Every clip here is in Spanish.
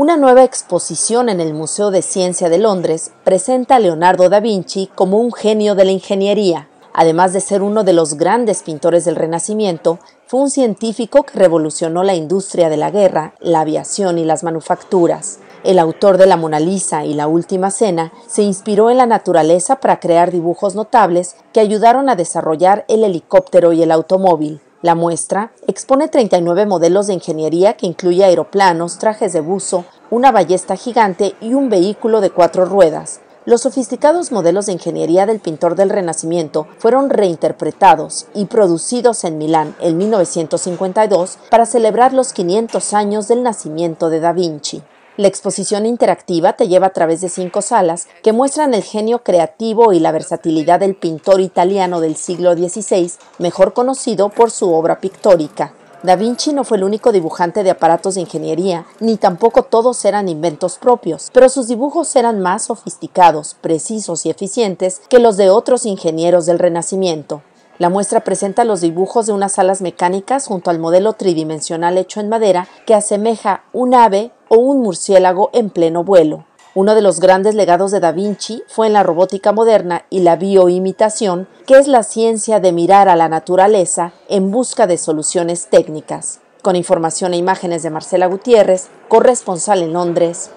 Una nueva exposición en el Museo de Ciencia de Londres presenta a Leonardo da Vinci como un genio de la ingeniería. Además de ser uno de los grandes pintores del Renacimiento, fue un científico que revolucionó la industria de la guerra, la aviación y las manufacturas. El autor de La Mona Lisa y La Última Cena se inspiró en la naturaleza para crear dibujos notables que ayudaron a desarrollar el helicóptero y el automóvil. La muestra expone 39 modelos de ingeniería que incluye aeroplanos, trajes de buzo, una ballesta gigante y un vehículo de cuatro ruedas. Los sofisticados modelos de ingeniería del pintor del Renacimiento fueron reinterpretados y producidos en Milán en 1952 para celebrar los 500 años del nacimiento de Da Vinci. La exposición interactiva te lleva a través de cinco salas que muestran el genio creativo y la versatilidad del pintor italiano del siglo XVI, mejor conocido por su obra pictórica. Da Vinci no fue el único dibujante de aparatos de ingeniería, ni tampoco todos eran inventos propios, pero sus dibujos eran más sofisticados, precisos y eficientes que los de otros ingenieros del Renacimiento. La muestra presenta los dibujos de unas alas mecánicas junto al modelo tridimensional hecho en madera que asemeja un ave o un murciélago en pleno vuelo. Uno de los grandes legados de Da Vinci fue en la robótica moderna y la bioimitación, que es la ciencia de mirar a la naturaleza en busca de soluciones técnicas. Con información e imágenes de Marcela Gutiérrez, corresponsal en Londres,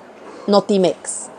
Notimex.